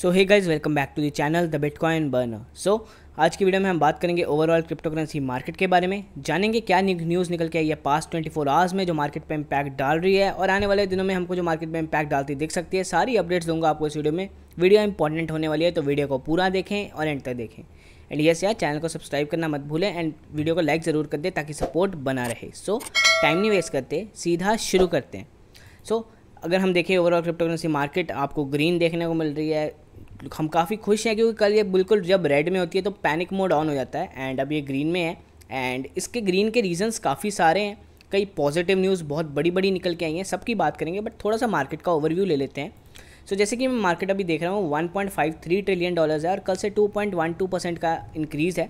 so hey guys welcome back to the channel the bitcoin burner so आज की video में हम बात करेंगे ओवरऑल क्रिप्टो करेंसी मार्केट के बारे में जानेंगे क्या न्यूज़ निकल के आई है पास्ट ट्वेंटी फोर आवर्स में जो मार्केट पे इम्पैक्ट डाल रही है और आने वाले दिनों में हमको जो मार्केट पे इम्पैक्ट डालती दिख सकती है सारी अपडेट्स दूंगा आपको इस वीडियो में वीडियो इंपॉर्टेंट होने वाली है तो वीडियो को पूरा देखें और एंड तक देखें एंड यस यार चैनल को सब्सक्राइब करना मत भूलें एंड वीडियो को लाइक ज़रूर कर दें ताकि सपोर्ट बना रहे सो टाइम नहीं वेस्ट करते सीधा शुरू करते हैं सो अगर हम देखें ओवरऑल क्रिप्टोकरेंसी मार्केट आपको ग्रीन देखने को मिल रही है हम काफ़ी खुश हैं क्योंकि कल ये बिल्कुल जब रेड में होती है तो पैनिक मोड ऑन हो जाता है एंड अब ये ग्रीन में है एंड इसके ग्रीन के रीजंस काफ़ी सारे हैं कई पॉजिटिव न्यूज़ बहुत बड़ी बड़ी निकल के आई हैं सबकी बात करेंगे बट थोड़ा सा मार्केट का ओवरव्यू ले लेते हैं सो so, जैसे कि मैं मार्केट अभी देख रहा हूँ 1.53 ट्रिलियन डॉलर्स है और कल से 2.12 परसेंट का इंक्रीज़ है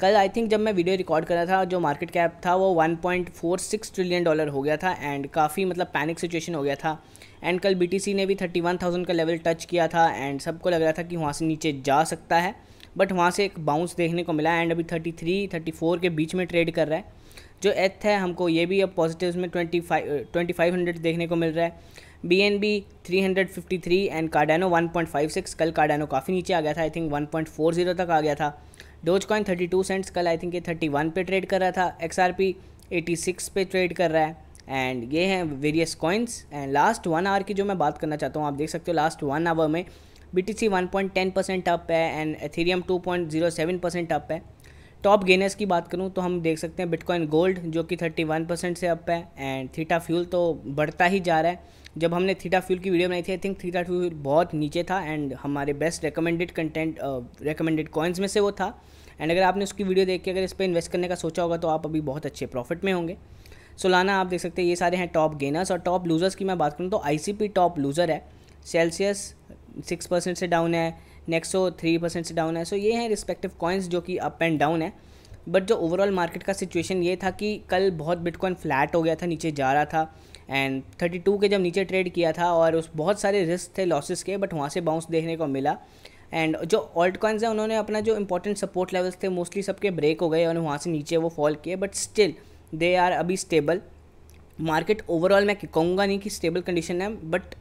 कल आई थिंक जब मैं वीडियो रिकॉर्ड कर रहा था जो मार्केट कैप था वो 1.46 ट्रिलियन डॉलर हो गया था एंड काफ़ी मतलब पैनिक सिचुएशन हो गया था एंड कल बीटीसी ने भी 31,000 का लेवल टच किया था एंड सबको लग रहा था कि वहाँ से नीचे जा सकता है बट वहाँ से एक बाउंस देखने को मिला एंड अभी 33, 34 के बीच में ट्रेड कर रहा है जो एथ है हमको ये भी अब पॉजिटिव में twenty five twenty five hundred देखने को मिल रहा है B N B three hundred fifty three and Cardano one point five six कल कार्डानो काफ़ी नीचे आ गया था I think one point four zero तक आ गया था doge coin thirty two cents कल आई थिंक ये थर्टी वन पे ट्रेड कर रहा था X R P eighty six पे ट्रेड कर रहा है एंड ये हैं various coins and last one hour की जो मैं बात करना चाहता हूँ आप देख सकते हो लास्ट वन आवर में B T C one point ten percent up है and Ethereum two point zero seven percent up है टॉप गेनर्स की बात करूँ तो हम देख सकते हैं बिटकॉइन गोल्ड जो कि थर्टी वन परसेंट से अप है एंड थीटा फ्यूल तो बढ़ता ही जा रहा है जब हमने थीटा फ्यूल की वीडियो बनाई थी आई थिंक थीटा फ्यूल बहुत नीचे था एंड हमारे best recommended content recommended coins में से वो था एंड अगर आपने उसकी वीडियो देख के अगर इस पर इन्वेस्ट करने का सोचा होगा तो आप अभी बहुत अच्छे प्रॉफिट में होंगे सोलाना आप देख सकते हैं ये सारे हैं टॉप गेनर्स और टॉप लूज़र्स की मैं बात करूँ तो आई टॉप लूज़र है सेल्सियस सिक्स परसेंट से डाउन है नेक्सो थ्री परसेंट से डाउन है सो so, ये हैं रिस्पेक्टिव कॉइन्स जो कि अप एंड डाउन है बट जो ओवरऑल मार्केट का सिचुएशन ये था कि कल बहुत बिटकॉइन फ्लैट हो गया था नीचे जा रहा था एंड 32 के जब नीचे ट्रेड किया था और उस बहुत सारे रिस्क थे लॉसेस के बट वहाँ से बाउंस देखने को मिला एंड जो ऑल्ट कॉइन्स हैं उन्होंने अपना जो इंपॉर्टेंट सपोर्ट लेवल्स थे मोस्टली सबके ब्रेक हो गए और वहाँ से नीचे वो फॉल किए बट स्टिल दे आर अभी स्टेबल मार्केट ओवरऑल मैं कहूँगा नहीं कि स्टेबल कंडीशन है बट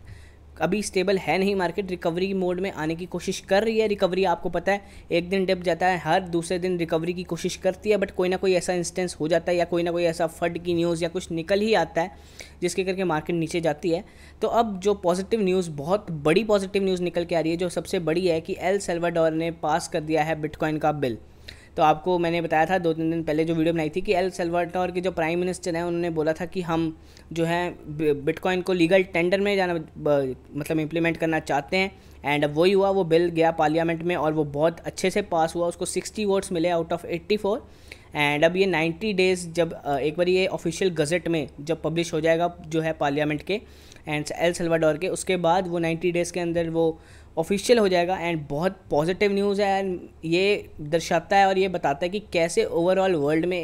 अभी स्टेबल है नहीं मार्केट रिकवरी मोड में आने की कोशिश कर रही है रिकवरी आपको पता है एक दिन डिप जाता है हर दूसरे दिन रिकवरी की कोशिश करती है बट कोई ना कोई ऐसा इंस्टेंस हो जाता है या कोई ना कोई ऐसा फड की न्यूज़ या कुछ निकल ही आता है जिसके करके मार्केट नीचे जाती है तो अब जो पॉजिटिव न्यूज़ बहुत बड़ी पॉजिटिव न्यूज़ निकल के आ रही है जो सबसे बड़ी है कि एल सेल्वाडोर ने पास कर दिया है बिटकॉइन का बिल तो आपको मैंने बताया था दो तीन दिन पहले जो वीडियो बनाई थी कि एल सेल्वाटोर के जो प्राइम मिनिस्टर हैं उन्होंने बोला था कि हम जो है बिटकॉइन को लीगल टेंडर में जाना मतलब इम्प्लीमेंट करना चाहते हैं एंड अब वही हुआ वो बिल गया पार्लियामेंट में और वो बहुत अच्छे से पास हुआ उसको सिक्सटी वोट्स मिले out of eighty four and अब ये 90 डेज़ जब एक बार ये ऑफिशियल गज़ट में जब पब्लिश हो जाएगा जो है पार्लियामेंट के एंड एल सेल्वाडोर के उसके बाद वो 90 डेज़ के अंदर वो ऑफिशियल हो जाएगा एंड बहुत पॉजिटिव न्यूज़ है एंड ये दर्शाता है और ये बताता है कि कैसे ओवरऑल वर्ल्ड में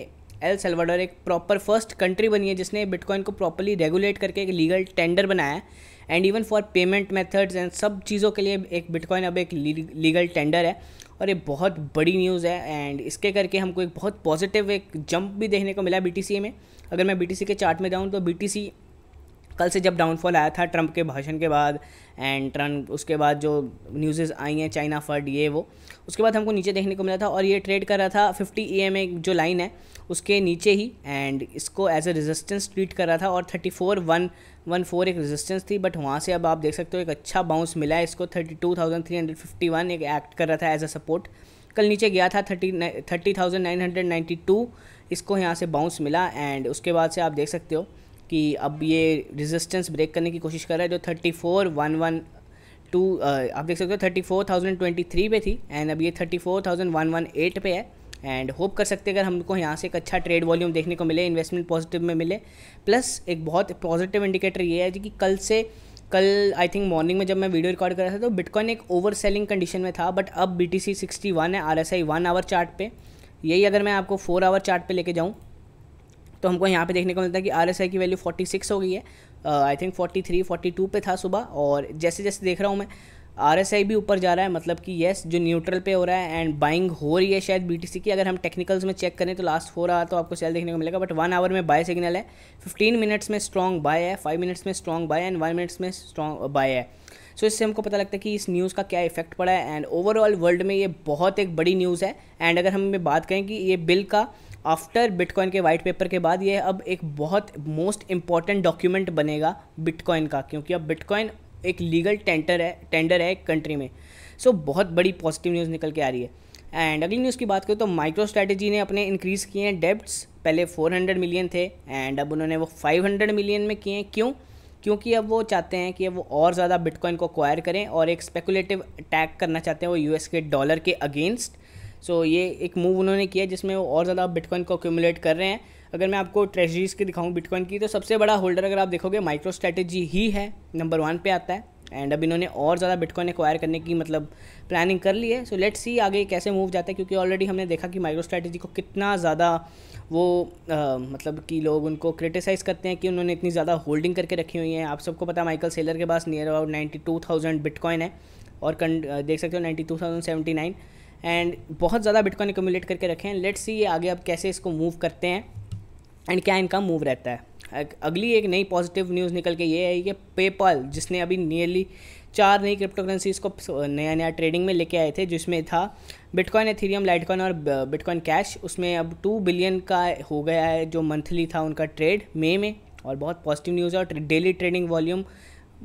एल सेल्वाडोर एक प्रॉपर फर्स्ट कंट्री बनी है जिसने बिटकॉइन को प्रॉपरली रेगुलेट करके एक लीगल टेंडर बनाया है and even for payment methods and सब चीज़ों के लिए एक बिटकॉइन अब एक लीगल टेंडर है और ये बहुत बड़ी न्यूज़ है एंड इसके करके हमको एक बहुत पॉजिटिव एक जंप भी देखने को मिला बी में अगर मैं बी के चार्ट में जाऊँ तो बी कल से जब डाउनफॉल आया था ट्रंप के भाषण के बाद एंड ट्रंप उसके बाद जो न्यूज़ेज़ आई हैं चाइना फर्ड ये वो उसके बाद हमको नीचे देखने को मिला था और ये ट्रेड कर रहा था फिफ्टी ई जो लाइन है उसके नीचे ही एंड इसको एज ए रेजिस्टेंस ट्रीट कर रहा था और thirty four one one four एक रेजिस्टेंस थी बट वहाँ से अब आप देख सकते हो एक अच्छा बाउंस मिला है इसको thirty two thousand three hundred fifty one एक एक्ट कर रहा था एज अ सपोर्ट कल नीचे गया था thirty thirty thousand nine hundred ninety two इसको यहाँ से बाउंस मिला एंड उसके बाद से आप देख सकते हो कि अब ये रेजिस्टेंस ब्रेक करने की कोशिश कर रहा है जो thirty four one one two आप देख सकते हो thirty four thousand twenty three पे थी एंड अब ये thirty four thousand one one eight पे है एंड होप कर सकते हैं अगर हमको यहाँ से एक अच्छा ट्रेड वॉल्यूम देखने को मिले इन्वेस्टमेंट पॉजिटिव में मिले प्लस एक बहुत पॉजिटिव इंडिकेटर ये है कि कल से कल आई थिंक मॉर्निंग में जब मैं वीडियो रिकॉर्ड कर रहा था तो बिटकॉइन एक ओवर सेलिंग कंडीशन में था बट अब B T C sixty one है R S I one hour chart पे यही अगर मैं आपको फोर आवर चार्ट पे लेके जाऊँ तो हमको यहाँ पे देखने को मिलता है कि आर एस आई की वैल्यू 46 हो गई है आई थिंक 43, 42 पे था सुबह और जैसे जैसे देख रहा हूँ मैं आर एस आई भी ऊपर जा रहा है मतलब कि येस जो न्यूट्रल पे हो रहा है एंड बाइंग हो रही है शायद बी टी सी की अगर हम टेक्निकल्स में चेक करें तो लास्ट हो रहा तो आपको सेल देखने को मिलेगा बट वन आवर में बाय सिग्नल है फिफ्टीन मिनट्स में स्ट्रॉन्ग बाय है फाइव मिनट्स में strong buy and one minutes में स्ट्रॉन्ग बाय uh, है सो so, इससे हमको पता लगता है कि इस न्यूज़ का क्या इफेक्ट पड़ा है एंड ओवरऑल वर्ल्ड में ये बहुत एक बड़ी न्यूज़ है एंड अगर हम बात करें कि ये बिल का आफ्टर बिटकॉइन के वाइट पेपर के बाद ये अब एक बहुत मोस्ट इम्पॉर्टेंट डॉक्यूमेंट बनेगा बिटकॉइन का क्योंकि अब बिटकॉइन एक लीगल टेंडर है टेंडर है एक कंट्री में सो so, बहुत बड़ी पॉजिटिव न्यूज़ निकल के आ रही है एंड अगली न्यूज़ की बात करें तो माइक्रो स्ट्रैटेजी ने अपने इंक्रीज़ किए हैं डेब्ट्स पहले 400 मिलियन थे एंड अब उन्होंने वो 500 मिलियन में किए हैं क्यों क्योंकि अब वो चाहते हैं कि वो और ज़्यादा बिटकॉइन को अक्वायर करें और एक स्पेकुलेटिव अटैक करना चाहते हैं वो यूएस के डॉलर के अगेंस्ट सो so, ये एक मूव उन्होंने किया जिसमें वो और ज़्यादा बिटकॉइन को अक्यूमुलेट कर रहे हैं अगर मैं आपको ट्रेजरीज की दिखाऊँ बिटकॉइन की तो सबसे बड़ा होल्डर अगर आप देखोगे माइक्रो स्ट्रेटेजी ही है नंबर वन पे आता है एंड अब इन्होंने और ज़्यादा बिटकॉइन एक्वायर करने की मतलब प्लानिंग कर ली है सो लेट्स सी आगे कैसे मूव जाता है क्योंकि ऑलरेडी हमने देखा कि माइक्रो स्ट्रेटेजी को कितना ज़्यादा वो आ, मतलब कि लोग उनको क्रिटिसाइज़ करते हैं कि उन्होंने इतनी ज़्यादा होल्डिंग करके रखी हुई हैं आप सबको पता माइकल सेलर के पास near about ninety two thousand bitcoin है और कन, देख सकते हो ninety two thousand seventy nine and बहुत ज़्यादा बिटकॉइन एकमुलेट करके रखे हैं लेट्स सी ये आगे अब कैसे इसको मूव करते हैं एंड क्या इनका मूव रहता है अगली एक नई पॉजिटिव न्यूज़ निकल के ये है कि पेपल जिसने अभी नियरली चार नई क्रिप्टो करेंसीज को नया नया ट्रेडिंग में लेके आए थे जिसमें था बिटकॉइन एथीरियम लाइटकॉइन और बिटकॉइन कैश उसमें अब टू बिलियन का हो गया है जो मंथली था उनका ट्रेड मई में, में और बहुत पॉजिटिव न्यूज़ है और डेली ट्रेडिंग वॉल्यूम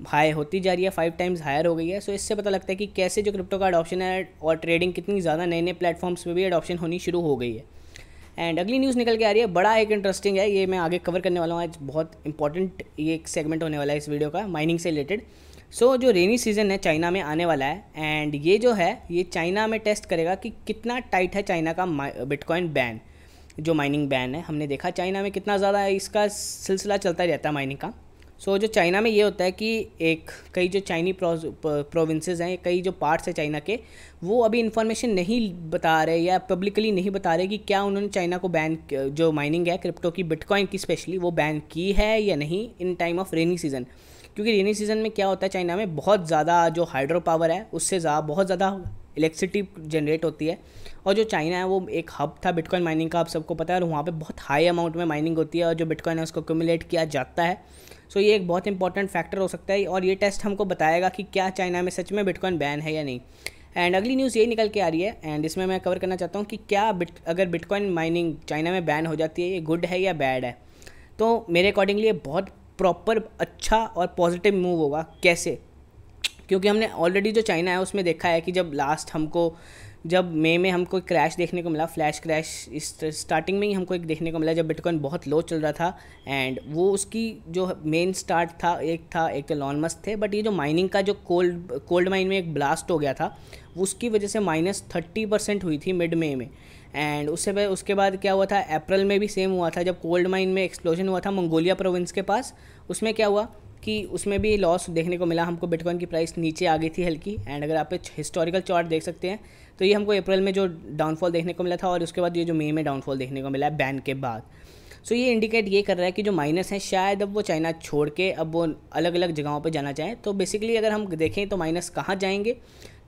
हाई होती जा रही है फाइव टाइम्स हायर हो गई है सो इससे पता लगता है कि कैसे जो क्रिप्टो का अडॉप्शन है और ट्रेडिंग कितनी ज़्यादा नए नए प्लेटफॉर्म्स पे भी अडॉप्शन होनी शुरू हो गई है एंड अगली न्यूज़ निकल के आ रही है बड़ा एक इंटरेस्टिंग है ये मैं आगे कवर करने वाला हूँ आज बहुत इंपॉर्टेंट ये एक सेगमेंट होने वाला है इस वीडियो का माइनिंग से रिलेटेड सो so, जो रेनी सीज़न है चाइना में आने वाला है एंड ये जो है ये चाइना में टेस्ट करेगा कि कितना टाइट है चाइना का बिटकॉइन बैन जो माइनिंग बैन है हमने देखा चाइना में कितना ज़्यादा इसका सिलसिला चलता रहता है माइनिंग का सो जो चाइना में ये होता है कि एक कई जो चाइनी प्रोविंसेस हैं कई जो पार्ट्स हैं चाइना के वो अभी इन्फॉर्मेशन नहीं बता रहे या पब्लिकली नहीं बता रहे कि क्या उन्होंने चाइना को बैन जो माइनिंग है क्रिप्टो की बिटकॉइन की स्पेशली वो बैन की है या नहीं in time of rainy season क्योंकि रेनी सीज़न में क्या होता है चाइना में बहुत ज़्यादा जो हाइड्रो पावर है उससे ज़्यादा बहुत ज़्यादा इलेक्ट्रिसिटी जनरेट होती है और जो चाइना है वो एक हब था बिटकॉइन माइनिंग का आप सबको पता है और वहाँ पर बहुत हाई अमाउंट में माइनिंग होती है और जो बिटकॉइन है उसको क्यूमुलेट किया जाता है सो so, ये एक बहुत इंपॉर्टेंट फैक्टर हो सकता है और ये टेस्ट हमको बताएगा कि क्या चाइना में सच में बिटकॉइन बैन है या नहीं एंड अगली न्यूज़ यही निकल के आ रही है एंड इसमें मैं कवर करना चाहता हूँ कि क्या बिट अगर बिटकॉइन माइनिंग चाइना में बैन हो जाती है ये गुड है या बैड है तो मेरे अकॉर्डिंगली ये बहुत प्रॉपर अच्छा और पॉजिटिव मूव होगा कैसे क्योंकि हमने ऑलरेडी जो चाइना है उसमें देखा है कि जब लास्ट हमको जब मई में हमको एक क्रैश देखने को मिला फ्लैश क्रैश स्टार्टिंग में ही हमको एक देखने को मिला जब बिटकॉइन बहुत लो चल रहा था एंड वो उसकी जो मेन स्टार्ट था एक था एक तो लॉन थे बट ये जो माइनिंग का जो कोल्ड कोल्ड माइन में एक ब्लास्ट हो गया था उसकी वजह से माइनस थर्टी परसेंट हुई थी मिड मे में एंड उससे उसके बाद क्या हुआ था अप्रैल में भी सेम हुआ था जब कोल्ड माइन में एक्सप्लोजन हुआ था मंगोलिया प्रोविंस के पास उसमें क्या हुआ कि उसमें भी लॉस देखने को मिला हमको बिटकॉइन की प्राइस नीचे आ गई थी हल्की एंड अगर आप हिस्टोरिकल चार्ट देख सकते हैं तो ये हमको अप्रैल में जो डाउनफॉल देखने को मिला था और उसके बाद ये जो मई में डाउनफॉल देखने को मिला है बैन के बाद सो ये इंडिकेट ये कर रहा है कि जो माइनस है शायद अब वो चाइना छोड़ के अब वो अलग अलग जगहों पर जाना चाहें तो बेसिकली अगर हम देखें तो माइनस कहाँ जाएंगे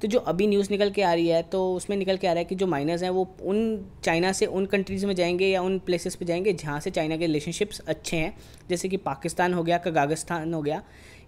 तो जो अभी न्यूज़ निकल के आ रही है तो उसमें निकल के आ रहा है कि जो माइनस हैं वो उन चाइना से उन कंट्रीज़ में जाएंगे या उन प्लेसेस पे जाएंगे जहाँ से चाइना के रिलेशनशिप्स अच्छे हैं जैसे कि पाकिस्तान हो गया कगागस्तान हो गया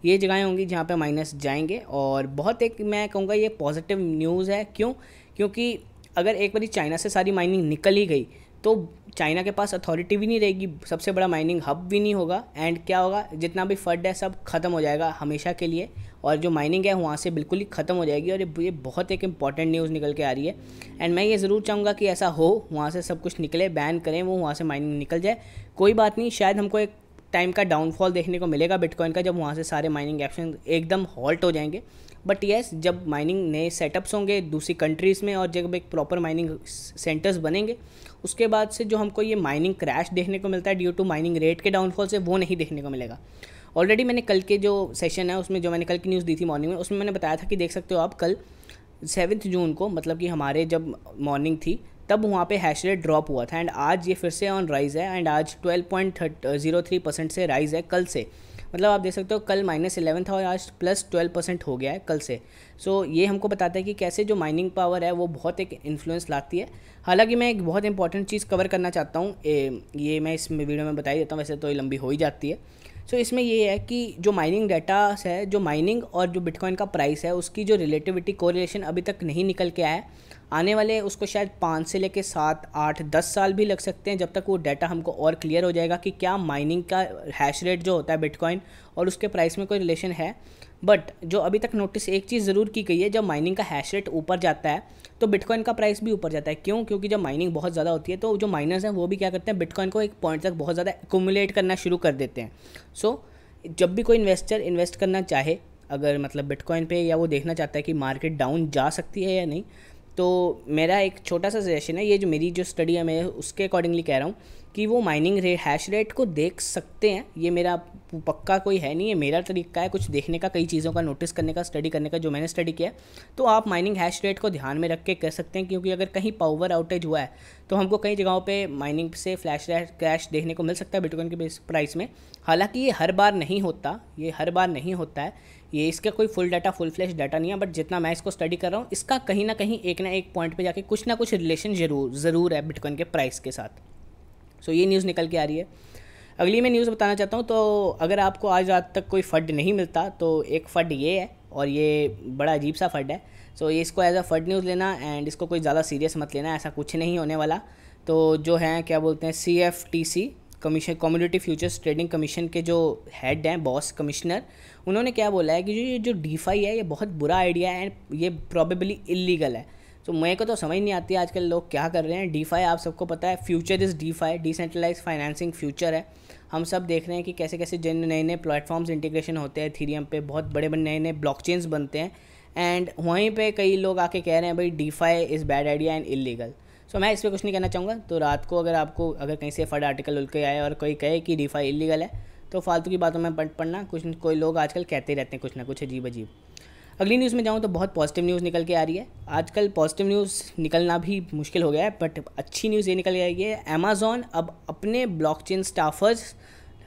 ये जगहें होंगी जहाँ पे माइनस जाएंगे और बहुत एक मैं कहूँगा ये पॉजिटिव न्यूज़ है क्यों क्योंकि अगर एक बारी चाइना से सारी माइनिंग निकल ही गई तो चाइना के पास अथॉरिटी भी नहीं रहेगी सबसे बड़ा माइनिंग हब भी नहीं होगा एंड क्या होगा जितना भी फर्ड है सब ख़त्म हो जाएगा हमेशा के लिए और जो माइनिंग है वहाँ से बिल्कुल ही ख़त्म हो जाएगी और ये बहुत एक इम्पॉर्टेंट न्यूज़ निकल के आ रही है एंड मैं ये ज़रूर चाहूँगा कि ऐसा हो वहाँ से सब कुछ निकले बैन करें वो वहाँ से माइनिंग निकल जाए कोई बात नहीं शायद हमको एक टाइम का डाउनफॉल देखने को मिलेगा बिटकॉइन का जब वहाँ से सारे माइनिंग एक्शन एकदम हॉल्ट हो जाएंगे बट येस जब माइनिंग नए सेटअप्स होंगे दूसरी कंट्रीज़ में और जब एक प्रॉपर माइनिंग सेंटर्स बनेंगे उसके बाद से जो हमको ये माइनिंग क्रैश देखने को मिलता है ड्यू टू माइनिंग रेट के डाउनफॉल से वो नहीं देखने को मिलेगा ऑलरेडी मैंने कल के जो सेशन है उसमें जो मैंने कल की न्यूज़ दी थी मॉर्निंग में उसमें मैंने बताया था कि देख सकते हो आप कल सेवन्थ जून को मतलब कि हमारे जब मॉर्निंग थी तब वहाँ पे हैश रेट ड्रॉप हुआ था एंड आज ये फिर से ऑन राइज़ है एंड आज twelve point zero three percent से राइज़ है कल से मतलब आप देख सकते हो कल माइनस इलेवन था और आज प्लस ट्वेल्व परसेंट हो गया है कल से सो so, ये हमको बताता है कि कैसे जो माइनिंग पावर है वो बहुत एक इन्फ्लुएंस लाती है हालांकि मैं एक बहुत इंपॉर्टेंट चीज़ कवर करना चाहता हूँ ये मैं इस वीडियो में बताई देता हूँ वैसे तो ये लंबी हो ही जाती है सो so, इसमें ये है कि जो माइनिंग डाटा है जो माइनिंग और जो बिटकॉइन का प्राइस है उसकी जो रिलेटिविटी कोरिलेशन अभी तक नहीं निकल के आया है आने वाले उसको शायद पाँच से लेकर सात आठ दस साल भी लग सकते हैं जब तक वो डाटा हमको और क्लियर हो जाएगा कि क्या माइनिंग का हैश रेट जो होता है बिटकॉइन और उसके प्राइस में कोई रिलेशन है बट जो अभी तक नोटिस एक चीज़ ज़रूर की गई है जब माइनिंग का हैश रेट ऊपर जाता है तो बिटकॉइन का प्राइस भी ऊपर जाता है क्यों क्योंकि जब माइनिंग बहुत ज़्यादा होती है तो जो माइनर्स हैं वो भी क्या करते हैं बिटकॉइन को एक पॉइंट तक बहुत ज़्यादा एकोमुलेट करना शुरू कर देते हैं सो जब भी कोई इन्वेस्टर इन्वेस्ट करना चाहे अगर मतलब बिटकॉइन पे या वो देखना चाहता है कि मार्केट डाउन जा सकती है या नहीं तो मेरा एक छोटा सा सजेशन है ये जो मेरी जो स्टडी है मैं उसके अकॉर्डिंगली कह रहा हूँ कि वो माइनिंग रेट हैश रेट को देख सकते हैं ये मेरा पक्का कोई है नहीं है मेरा तरीका है कुछ देखने का कई चीज़ों का नोटिस करने का स्टडी करने का जो मैंने स्टडी किया तो आप माइनिंग हैश रेट को ध्यान में रख के कर सकते हैं क्योंकि अगर कहीं पावर आउटेज हुआ है तो हमको कई जगहों पर माइनिंग से फ्लैश क्रैश देखने को मिल सकता है बिटकॉइन के प्राइस में हालाँकि ये हर बार नहीं होता ये हर बार नहीं होता है ये इसका कोई full data full flash data नहीं है बट जितना मैं इसको स्टडी कर रहा हूँ इसका कहीं ना कहीं एक ना एक पॉइंट पे जाके कुछ ना कुछ रिलेशन जरूर ज़रूर है बिटकॉइन के प्राइस के साथ सो ये न्यूज़ निकल के आ रही है अगली मैं न्यूज़ बताना चाहता हूँ तो अगर आपको आज रात तक कोई फ़ड नहीं मिलता तो एक फ़ड ये है और ये बड़ा अजीब सा फ़ड है सो ये इसको एज अ फ़ड न्यूज़ लेना एंड इसको कोई ज़्यादा सीरियस मत लेना ऐसा कुछ नहीं होने वाला तो जो है क्या बोलते हैं C F T C commission community futures trading commission के जो हेड हैं बॉस कमिश्नर उन्होंने क्या बोला है कि जो ये जो डीफाई है ये बहुत बुरा आइडिया है एंड ये प्रॉबेबली इलीगल है सो तो so, मेरे को तो समझ नहीं आती आजकल लोग क्या कर रहे हैं डी फाई आप सबको पता है future is DeFi decentralize financing future है हम सब देख रहे हैं कि कैसे कैसे जिन नए नए प्लेटफॉर्म्स इंटीग्रेशन होते हैं थीरियम पे बहुत बड़े बड़े नए नए ब्लॉक बनते हैं एंड वहीं पे कई लोग आके कह रहे हैं भाई DeFi is bad idea and illegal so मैं इस पर कुछ नहीं कहना चाहूँगा तो रात को अगर आपको अगर कहीं से फट आर्टिकल उल के आए और कोई कहे कि डी फाई इलीगल है तो फालतू की बातों में पढ़ना कुछ कोई लोग आजकल कहते रहते हैं कुछ ना कुछ अजीब अजीब अगली न्यूज़ में जाऊँ तो बहुत पॉजिटिव न्यूज़ निकल के आ रही है आजकल पॉजिटिव न्यूज़ निकलना भी मुश्किल हो गया है बट अच्छी न्यूज़ ये निकल आई है अमेजोन अब अपने ब्लॉकचेन स्टाफर्स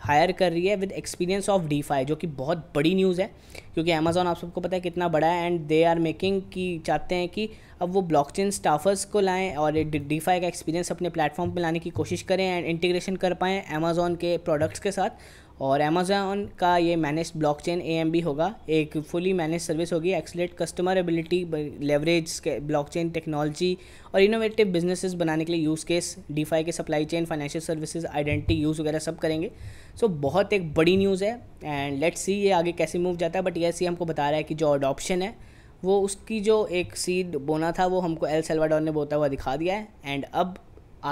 हायर कर रही है with experience of DeFi जो कि बहुत बड़ी न्यूज़ है क्योंकि अमेज़ॉन आप सबको पता है कितना बड़ा है एंड दे आर मेकिंग की चाहते हैं कि अब वो ब्लॉकचेन स्टाफर्स को लाएं और डी फाई का एक्सपीरियंस अपने प्लेटफॉर्म पर लाने की कोशिश करें एंड इंटीग्रेशन कर पाएँ अमेज़ॉन के प्रोडक्ट्स के साथ और अमेजोन का ये मैनेज ब्लॉक चेन होगा एक फुली मैनेज सर्विस होगी accelerate customer ability leverage block chain technology और इनोवेटिव बिजनेसेस बनाने के लिए यूज़ केस डी के supply chain financial services identity use वगैरह सब करेंगे सो so, बहुत एक बड़ी न्यूज़ है एंड लेट्स सी ये आगे कैसे मूव जाता है बट ये सी हमको बता रहा है कि जो अडॉप्शन है वो उसकी जो एक सीड बोना था वो हमको एल सेल्वाडोर ने बोता हुआ दिखा दिया है एंड अब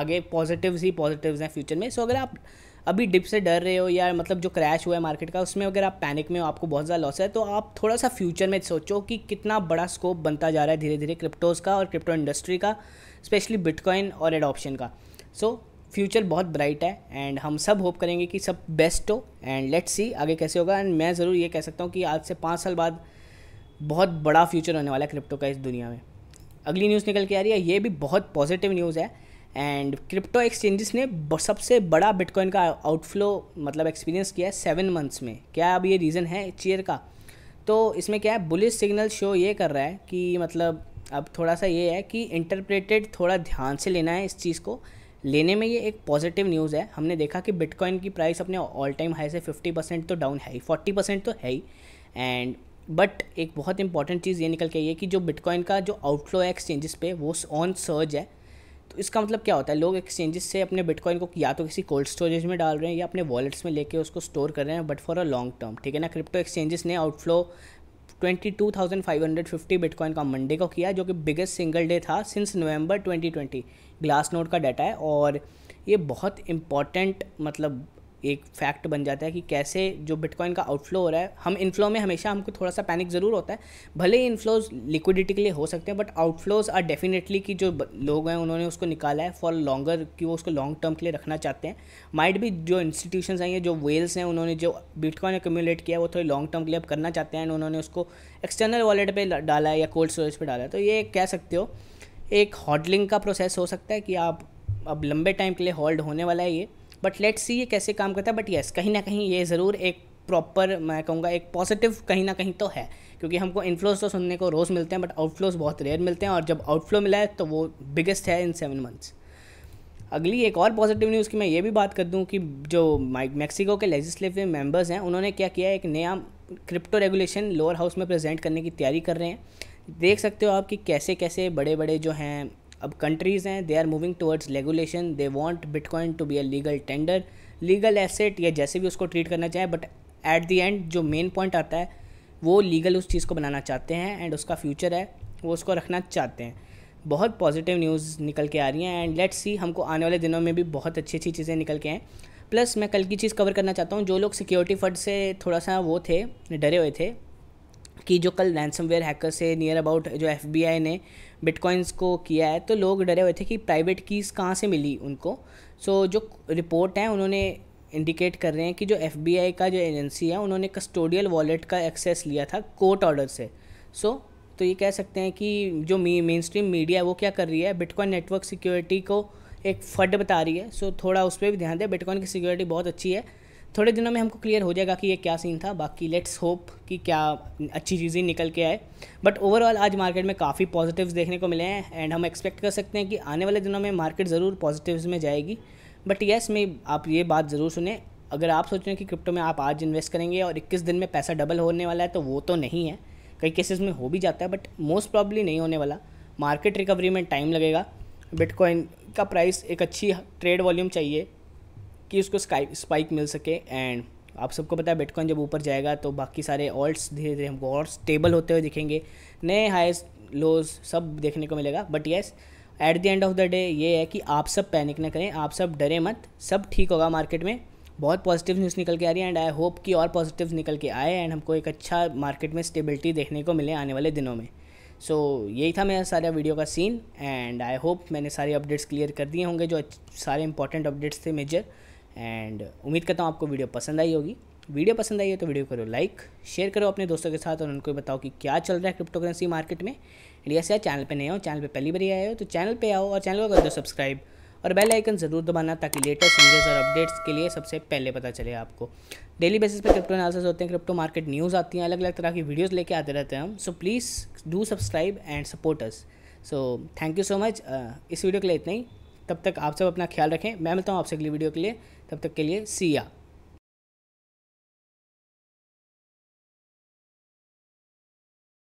आगे पॉजिटिव्स ही पॉजिटिव्स हैं फ्यूचर में सो so, अगर आप अभी डिप से डर रहे हो या मतलब जो क्रैश हुआ है मार्केट का उसमें अगर आप पैनिक में हो आपको बहुत ज़्यादा लॉस है तो आप थोड़ा सा फ्यूचर में सोचो कि कितना बड़ा स्कोप बनता जा रहा है धीरे धीरे क्रिप्टोज़ का और क्रिप्टो इंडस्ट्री का स्पेशली बिटकॉइन और एडॉप्शन का सो फ्यूचर बहुत ब्राइट है एंड हम सब होप करेंगे कि सब बेस्ट हो एंड लेट्स सी आगे कैसे होगा एंड मैं ज़रूर ये कह सकता हूँ कि आज से पाँच साल बाद बहुत बड़ा फ्यूचर होने वाला है क्रिप्टो का इस दुनिया में अगली न्यूज़ निकल के आ रही है ये भी बहुत पॉजिटिव न्यूज़ है एंड क्रिप्टो एक्सचेंजेस ने सबसे बड़ा बिटकॉइन का आउटफ्लो मतलब एक्सपीरियंस किया है सेवन मंथ्स में क्या अब ये रीज़न है चेयर का तो इसमें क्या है बुलिस सिग्नल शो ये कर रहा है कि मतलब अब थोड़ा सा ये है कि इंटरप्रेटेड थोड़ा ध्यान से लेना है इस चीज़ को लेने में ये एक पॉजिटिव न्यूज़ है हमने देखा कि बिटकॉइन की प्राइस अपने ऑल टाइम हाई से फिफ्टी परसेंट तो डाउन है ही फोर्टी परसेंट तो है ही एंड बट एक बहुत इंपॉर्टेंट चीज़ ये निकल के आई है कि जो बिटकॉइन का जो आउटफ्लो है एक्सचेंजेस पे वो ऑन सर्ज है तो इसका मतलब क्या होता है लोग एक्सचेंजेस से अपने बिटकॉइन को या तो किसी कोल्ड स्टोरेज में डाल रहे हैं या अपने वॉलेट्स में लेके उसको स्टोर कर रहे हैं but for a long term ठीक है ना क्रिप्टो एक्सचेंजेस ने आउटफ्लो 22,550 बिटकॉइन का मंडे को किया जो कि बिगेस्ट सिंगल डे था सिंस नवंबर 2020 ग्लास नोट का डाटा है और ये बहुत इंपॉर्टेंट मतलब एक फैक्ट बन जाता है कि कैसे जो बिटकॉइन का आउटफ्लो हो रहा है हम इनफ्लो में हमेशा हमको थोड़ा सा पैनिक ज़रूर होता है भले ही इनफ्लोज लिक्विडिटी के लिए हो सकते हैं बट आउटफ्लोज आर डेफिनेटली कि जो लोग हैं उन्होंने उसको निकाला है फॉर लॉन्गर कि वो उसको लॉन्ग टर्म के लिए रखना चाहते हैं माइट भी जो इंस्टीट्यूशन आई हैं जो वेल्स हैं उन्होंने जो बिटकॉइन एक्यूमुलेट किया वो थोड़े लॉन्ग टर्म के लिए अब करना चाहते हैं एंड उन्होंने उसको एक्सटर्नल वॉलेट पर डाला है या कोल्ड स्टोरेज पर डाला है तो ये कह सकते हो एक हॉडलिंग का प्रोसेस हो सकता है कि आप अब लंबे टाइम के लिए होल्ड होने वाला है ये बट लेट्स सी ये कैसे काम करता है बट येस कहीं ना कहीं ये ज़रूर एक प्रॉपर मैं कहूँगा एक पॉजिटिव कहीं ना कहीं तो है क्योंकि हमको इनफ्लोज तो सुनने को रोज़ मिलते हैं बट आउटफ्लोज बहुत रेयर मिलते हैं और जब आउटफ्लो मिला है तो वो बिगेस्ट है इन सेवन मंथ्स अगली एक और पॉजिटिव न्यूज़ की मैं ये भी बात कर दूँ कि जो मैक्सिको के लेजिस्लेटिव मेंबर्स हैं उन्होंने क्या किया एक नया क्रिप्टो रेगुलेशन लोअर हाउस में प्रेजेंट करने की तैयारी कर रहे हैं देख सकते हो आप कि कैसे कैसे बड़े बड़े जो हैं अब कंट्रीज़ हैं they are moving towards regulation they want bitcoin to be a legal tender legal asset या जैसे भी उसको ट्रीट करना चाहें बट एट द एंड जो मेन पॉइंट आता है वो लीगल उस चीज़ को बनाना चाहते हैं एंड उसका फ्यूचर है वो उसको रखना चाहते हैं बहुत पॉजिटिव न्यूज़ निकल के आ रही हैं एंड लेट्स सी हमको आने वाले दिनों में भी बहुत अच्छी अच्छी चीज़ें निकल के हैं प्लस मैं कल की चीज़ कवर करना चाहता हूँ जो लोग सिक्योरिटी फंड से थोड़ा सा वो थे डरे हुए थे कि जो कल वेयर हैकर से नियर अबाउट जो एफ ने बिटकॉइंस को किया है तो लोग डरे हुए थे कि प्राइवेट कीज़ कहाँ से मिली उनको सो so, जो रिपोर्ट है उन्होंने इंडिकेट कर रहे हैं कि जो एफ का जो एजेंसी है उन्होंने कस्टोडियल वॉलेट का एक्सेस लिया था कोर्ट ऑर्डर से सो so, तो ये कह सकते हैं कि जो मेन स्ट्रीम मीडिया है वो क्या कर रही है बिटकॉइन नेटवर्क सिक्योरिटी को एक फट बता रही है सो so, थोड़ा उस पर भी ध्यान दें बिटकॉइन की सिक्योरिटी बहुत अच्छी है थोड़े दिनों में हमको क्लियर हो जाएगा कि ये क्या सीन था बाकी लेट्स होप कि क्या अच्छी चीज़ें निकल के आए बट ओवरऑल आज मार्केट में काफ़ी पॉजिटिव्स देखने को मिले हैं एंड हम एक्सपेक्ट कर सकते हैं कि आने वाले दिनों में मार्केट ज़रूर पॉजिटिव्स में जाएगी बट येस में आप ये बात ज़रूर सुने अगर आप सोच रहे हैं कि क्रिप्टो में आप आज इन्वेस्ट करेंगे और इक्कीस दिन में पैसा डबल होने वाला है तो वो तो नहीं है कई केसेस में हो भी जाता है बट मोस्ट प्रॉब्ली नहीं होने वाला मार्केट रिकवरी में टाइम लगेगा बिटकॉइन का प्राइस एक अच्छी ट्रेड वॉल्यूम चाहिए कि उसको स्पाइक मिल सके एंड आप सबको पता है बिटकॉइन जब ऊपर जाएगा तो बाकी सारे ऑल्ट्स धीरे धीरे हमको और स्टेबल होते हुए दिखेंगे नए हाइस लोज सब देखने को मिलेगा but yes at the end of the day ये है कि आप सब पैनिक ना करें आप सब डरे मत सब ठीक होगा मार्केट में बहुत पॉजिटिव न्यूज़ निकल के आ रही है एंड आई होप कि और पॉजिटिव निकल के आए एंड हमको एक अच्छा मार्केट में स्टेबिलिटी देखने को मिले आने वाले दिनों में सो so, यही था मेरा सारा वीडियो का सीन एंड आई होप मैंने सारे अपडेट्स क्लियर कर दिए होंगे जो सारे इंपॉर्टेंट अपडेट्स थे मेजर एंड उम्मीद करता हूँ आपको वीडियो पसंद आई होगी वीडियो पसंद आई हो तो वीडियो करो लाइक शेयर करो अपने दोस्तों के साथ और उनको बताओ कि क्या चल रहा है क्रिप्टो करेंसी मार्केट में एंड ऐसे चैनल पे नए हो चैनल पे पहली बार आए हो तो चैनल पे आओ और चैनल को कर दो सब्सक्राइब और बेल आइकन ज़रूर दबाना ताकि लेटेस्ट न्यूज़ और अपडेट्स के लिए सबसे पहले पता चले आपको डेली बेसिस पर क्रिप्टो एनालिसिस होते हैं क्रिप्टो मार्केट न्यूज़ आती हैं अलग अलग तरह की वीडियोज़ लेके आते रहते हैं हम so please do subscribe and support us so thank you so much इस वीडियो के लिए इतना ही तब तक आप सब अपना ख्याल रखें मैं मिलता हूँ आपसे अगली वीडियो के लिए तब तक के लिए सिया